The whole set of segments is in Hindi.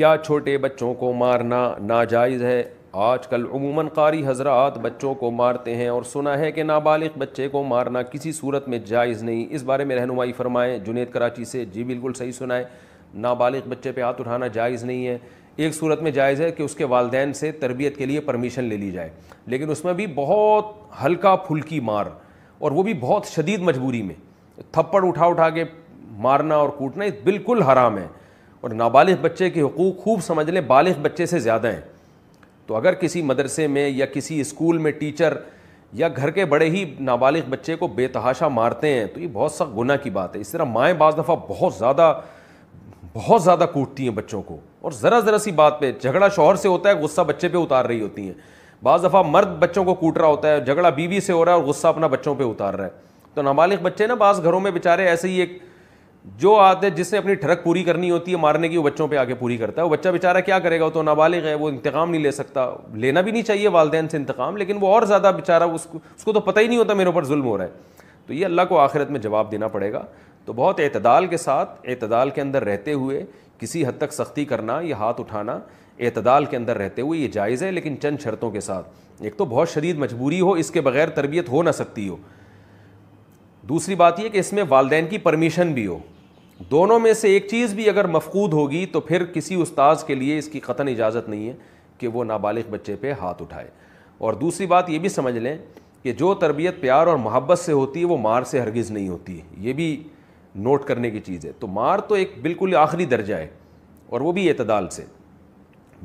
क्या छोटे बच्चों को मारना नाजायज़ है आजकल उमूमन कारी हजरात बच्चों को मारते हैं और सुना है कि नाबालिग बच्चे को मारना किसी सूरत में जायज़ नहीं इस बारे में रहनुमाई फरमाएं जुनेद कराची से जी बिल्कुल सही सुनाएं नाबालिग बच्चे पे हाथ उठाना जायज़ नहीं है एक सूरत में जायज़ है कि उसके वालदेन से तरबियत के लिए परमिशन ले ली जाए लेकिन उसमें भी बहुत हल्का फुल्की मार और वो भी बहुत शदीद मजबूरी में थप्पड़ उठा उठा के मारना और कूटना बिल्कुल हराम है और नाबालिग बच्चे के हकूक़ खूब समझ लें बालिग बच्चे से ज़्यादा हैं तो अगर किसी मदरसे में या किसी स्कूल में टीचर या घर के बड़े ही नाबालिग बच्चे को बेतहाशा मारते हैं तो ये बहुत सख्त गुना की बात है इस तरह माएँ बाज़ दफ़ा बहुत ज़्यादा बहुत ज़्यादा कूटती हैं बच्चों को और ज़रा ज़रा सी बात पर झगड़ा शोहर से होता है गुस्सा बच्चे पर उतार रही होती हैं बाज दफ़ा मर्द बच्चों को कूट रहा होता है झगड़ा बीवी से हो रहा है और गुस्सा अपना बच्चों पर उतार रहा है तो नाबालिग बच्चे ना बाज़ घरों में बेचारे ऐसे ही एक जो हैं जिसने अपनी ठरक पूरी करनी होती है मारने की वो बच्चों पे आके पूरी करता है वो बच्चा बेचारा क्या करेगा वो तो नाबालिग है वो इंतकाम नहीं ले सकता लेना भी नहीं चाहिए वालदेन से इंतकाम लेकिन वो और ज़्यादा बेचारा उसको उसको तो पता ही नहीं होता मेरे ऊपर जुल्म हो रहा है तो ये अल्लाह को आखिरत में जवाब देना पड़ेगा तो बहुत अतदाल के साथ अतदाल के अंदर रहते हुए किसी हद तक सख्ती करना या हाथ उठाना अतदाल के अंदर रहते हुए ये जायज़ है लेकिन चंद शर्तों के साथ एक तो बहुत शदीद मजबूरी हो इसके बगैर तरबियत हो ना सकती हो दूसरी बात यह कि इसमें वालदेन की परमिशन भी हो दोनों में से एक चीज़ भी अगर मफकूद होगी तो फिर किसी उस्ताद के लिए इसकी ख़तन इजाज़त नहीं है कि वो नाबालिग बच्चे पे हाथ उठाए और दूसरी बात ये भी समझ लें कि जो तरबियत प्यार और मोहब्बत से होती है वो मार से हरगिज़ नहीं होती है ये भी नोट करने की चीज़ है तो मार तो एक बिल्कुल आखिरी दर्जा है और वो भी अतदाल से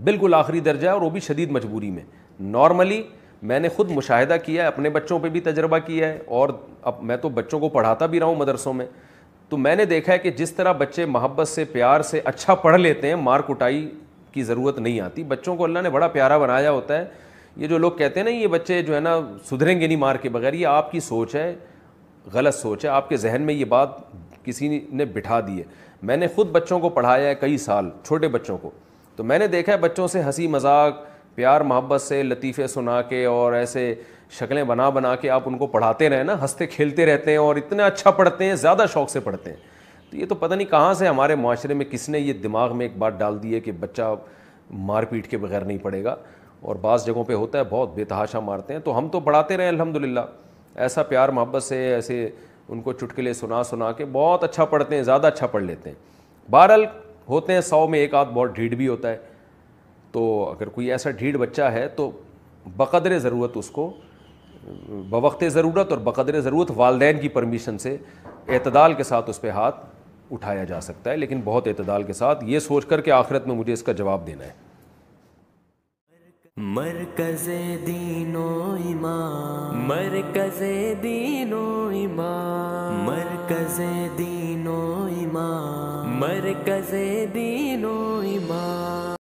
बिल्कुल आखिरी दर्जा है और वो भी शदीद मजबूरी में नॉर्मली मैंने खुद मुशाहिदा किया है अपने बच्चों पे भी तजर्बा किया है और अब मैं तो बच्चों को पढ़ाता भी रहा हूँ मदरसों में तो मैंने देखा है कि जिस तरह बच्चे मोहब्बत से प्यार से अच्छा पढ़ लेते हैं मार कुटाई की ज़रूरत नहीं आती बच्चों को अल्लाह ने बड़ा प्यारा बनाया होता है ये जो लोग कहते हैं ना ये बच्चे जो है ना सुधरेंगे नहीं मार के बगैर ये आपकी सोच है गलत सोच है आपके जहन में ये बात किसी ने बिठा दी है मैंने खुद बच्चों को पढ़ाया है कई साल छोटे बच्चों को तो मैंने देखा है बच्चों से हंसी मजाक प्यार मोहब्बत से लतीफ़े सुना के और ऐसे शक्लें बना बना के आप उनको पढ़ाते रहें ना हंसते खेलते रहते हैं और इतना अच्छा पढ़ते हैं ज़्यादा शौक से पढ़ते हैं तो ये तो पता नहीं कहाँ से हमारे माशरे में किसने ये दिमाग में एक बात डाल दी है कि बच्चा मारपीट के बगैर नहीं पढ़ेगा और बाज़ जगहों पे होता है बहुत बेतहाशा मारते हैं तो हम तो पढ़ाते रहे अल्हम्दुलिल्लाह ऐसा प्यार मोहब्बत से ऐसे उनको चुटकुले सुना सुना के बहुत अच्छा पढ़ते हैं ज़्यादा अच्छा पढ़ लेते हैं बहरहाल होते हैं सौ में एक आध बहुत ढीढ़ भी होता है तो अगर कोई ऐसा ढीढ़ बच्चा है तो बकदर ज़रूरत उसको बवक्त ज़रूरत और बकदर ज़रूरत वालदेन की परमिशन से अतदाल के साथ उस पर हाथ उठाया जा सकता है लेकिन बहुत अतदाल के साथ ये सोच कर के आखिरत में मुझे इसका जवाब देना है मरकज दीनो इमाम मरकज दीनो इमाम मरकज दीनो इमाम मरकज दीनो इमा